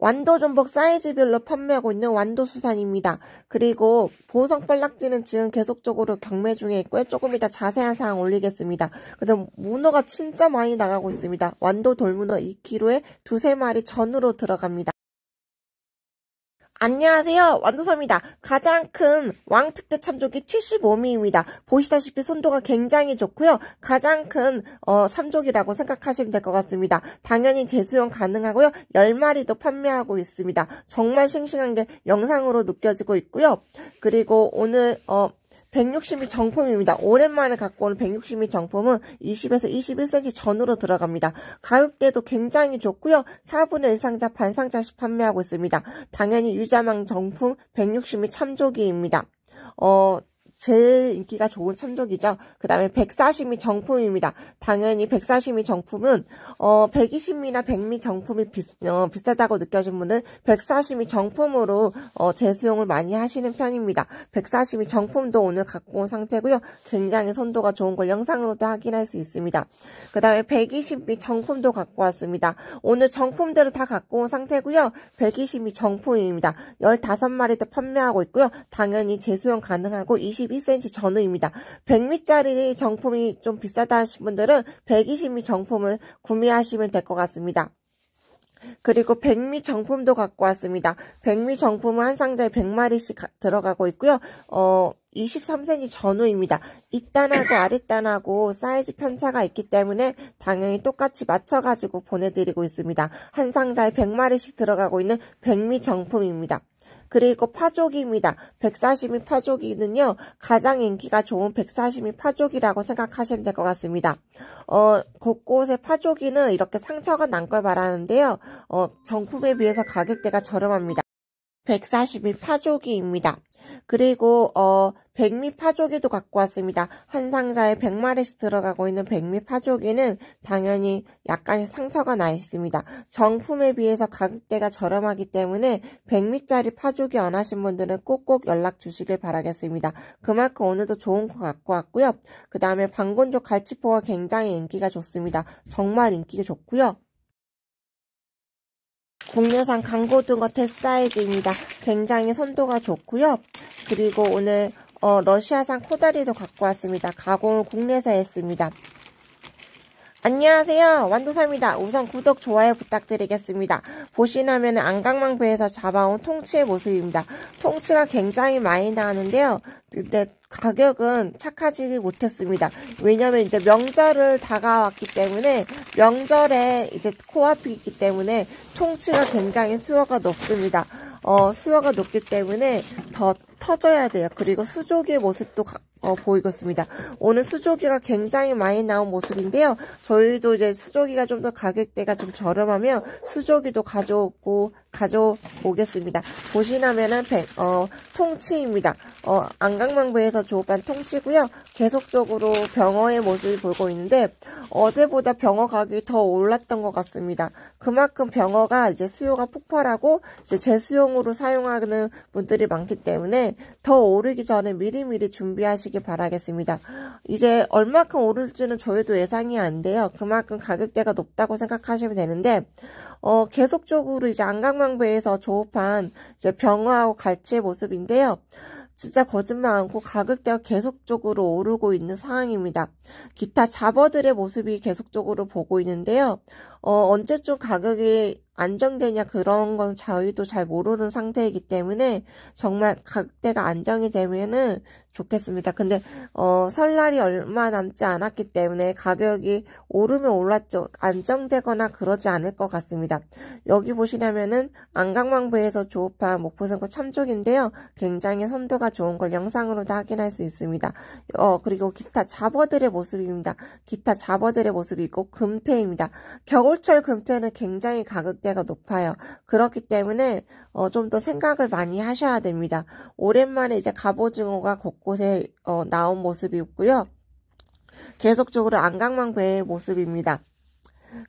완도 존복 사이즈별로 판매하고 있는 완도수산입니다. 그리고 보성 빨락지는 지금 계속적으로 경매 중에 있고요. 조금 이따 자세한 사항 올리겠습니다. 그다음 문어가 진짜 많이 나가고 있습니다. 완도 돌문어 2kg에 두세 마리 전으로 들어갑니다. 안녕하세요. 완도섭입니다 가장 큰 왕특대 참조기 75mm입니다. 보시다시피 손도가 굉장히 좋고요. 가장 큰 어, 참조기라고 생각하시면 될 것 같습니다. 당연히 재수용 가능하고요. 10마리도 판매하고 있습니다. 정말 싱싱한 게 영상으로 느껴지고 있고요. 그리고 오늘 어, 160이 정품입니다. 오랜만에 갖고 온 160이 정품은 20에서 21cm 전으로 들어갑니다. 가격대도 굉장히 좋고요. 4분의 1상자 반상자씩 판매하고 있습니다. 당연히 유자망 정품 160이 참조기입니다. 어, 제일 인기가 좋은 참조기죠. 그 다음에 1 4 0미 정품입니다. 당연히 1 4 0미 정품은 어, 120미나 100미 정품이 비, 어, 비슷하다고 느껴진 분은 1 4 0미 정품으로 어, 재수용을 많이 하시는 편입니다. 1 4 0미 정품도 오늘 갖고 온 상태고요. 굉장히 선도가 좋은 걸 영상으로도 확인할 수 있습니다. 그 다음에 120미 정품도 갖고 왔습니다. 오늘 정품들을 다 갖고 온 상태고요. 120미 정품입니다. 15마리도 판매하고 있고요. 당연히 재수용 가능하고 20 112cm 전후입니다. 100미짜리 정품이 좀 비싸다 하신 분들은 120미 정품을 구매하시면 될 것 같습니다. 그리고 백미 정품도 갖고 왔습니다. 백미 정품은 한 상자에 100마리씩 들어가고 있고요. 어, 23cm 전후입니다. 이단하고 아랫단하고 사이즈 편차가 있기 때문에 당연히 똑같이 맞춰가지고 보내드리고 있습니다. 한 상자에 100마리씩 들어가고 있는 백미 정품입니다. 그리고 파조기입니다. 백사시미 파조기는요. 가장 인기가 좋은 백사시미 파조기라고 생각하시면 될 것 같습니다. 어, 곳곳에 파조기는 이렇게 상처가 난 걸 말하는데요. 어, 정품에 비해서 가격대가 저렴합니다. 1 4 2 파조기입니다. 그리고 어 백미 파조기도 갖고 왔습니다. 한 상자에 100마리씩 들어가고 있는 백미 파조기는 당연히 약간의 상처가 나 있습니다. 정품에 비해서 가격대가 저렴하기 때문에 100미짜리 파조기 원하신 분들은 꼭꼭 연락 주시길 바라겠습니다. 그만큼 오늘도 좋은 거 갖고 왔고요. 그 다음에 방건조 갈치포가 굉장히 인기가 좋습니다. 정말 인기가 좋고요. 국내산 강고등어 테 사이즈입니다. 굉장히 선도가 좋고요. 그리고 오늘 어, 러시아산 코다리도 갖고 왔습니다. 가공을 국내에서 했습니다. 안녕하세요. 완도사입니다. 우선 구독, 좋아요 부탁드리겠습니다. 보시나면 안강망부에서 잡아온 통치의 모습입니다. 통치가 굉장히 많이 나왔는데요. 근데 가격은 착하지 못했습니다. 왜냐면 이제 명절을 다가왔기 때문에 명절에 이제 코앞이 있기 때문에 통치가 굉장히 수요가 높습니다. 어, 수요가 높기 때문에 더 터져야 돼요. 그리고 수족의 모습도 어, 보이겠습니다. 오늘 수조기가 굉장히 많이 나온 모습인데요. 저희도 이제 수조기가 좀 더 가격대가 좀 저렴하면 수조기도 가져오고, 가져오겠습니다. 보시면은, 백, 어, 통치입니다. 어, 안강망부에서 조업한 통치고요. 계속적으로 병어의 모습을보고 있는데, 어제보다 병어 가격이 더 올랐던 것 같습니다. 그만큼 병어가 이제 수요가 폭발하고 이제 재수용으로 사용하는 분들이 많기 때문에 더 오르기 전에 미리미리 준비하시길 바라겠습니다. 이제 얼마큼 오를지는 저희도 예상이 안 돼요. 그만큼 가격대가 높다고 생각하시면 되는데 어, 계속적으로 이제 안강망배에서 조업한 이제 병어하고 갈치의 모습인데요. 진짜 거짓말 않고 가격대가 계속적으로 오르고 있는 상황입니다. 기타 잡어들의 모습이 계속적으로 보고 있는데요. 어, 언제쯤 가격이 안정되냐 그런 건 저희도 잘 모르는 상태이기 때문에 정말 각대가 안정이 되면은 좋겠습니다. 근데 어, 설날이 얼마 남지 않았기 때문에 가격이 오르면 올랐죠. 안정되거나 그러지 않을 것 같습니다. 여기 보시려면은 안강망부에서 조업한 목포선거 참조인데요. 굉장히 선도가 좋은 걸 영상으로 도 확인할 수 있습니다. 어 그리고 기타 잡어들의 모습입니다. 기타 잡어들의 모습이 있고 금태입니다. 겨울철 금태는 굉장히 가격대 가가 높아요. 그렇기 때문에 어, 좀더 생각을 많이 하셔야 됩니다. 오랜만에 이제 갑오징어가 곳곳에 어, 나온 모습이고요. 계속적으로 안강망배의 모습입니다.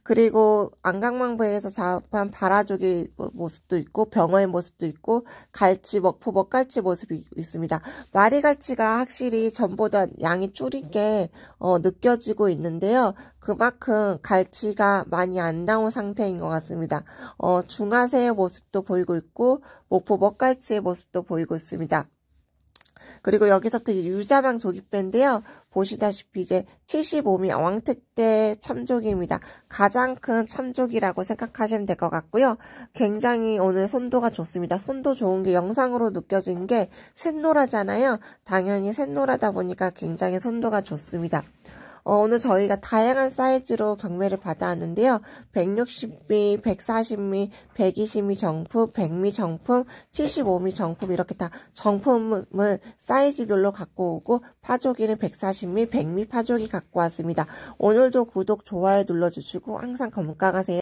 그리고 안강망부에서 작업한 바라조기 모습도 있고 병어의 모습도 있고 갈치, 먹포, 먹갈치 모습이 있습니다. 마리갈치가 확실히 전보다 양이 줄인 게 어, 느껴지고 있는데요. 그만큼 갈치가 많이 안 나온 상태인 것 같습니다. 어, 중화새의 모습도 보이고 있고 목포 먹갈치의 모습도 보이고 있습니다. 그리고 여기서부터 유자망 조기배인데요. 보시다시피 이제 75미 왕특대 참조기입니다. 가장 큰 참조기라고 생각하시면 될 것 같고요. 굉장히 오늘 손도가 좋습니다. 손도 좋은 게 영상으로 느껴진 게 샛노라잖아요. 당연히 샛노라다 보니까 굉장히 손도가 좋습니다. 어, 오늘 저희가 다양한 사이즈로 경매를 받아왔는데요. 160미, 140미, 120미 정품, 100미 정품, 75미 정품 이렇게 다정품을 사이즈별로 갖고 오고 파조기는 140미, 100미 파조기 갖고 왔습니다. 오늘도 구독, 좋아요 눌러주시고 항상 건강하세요.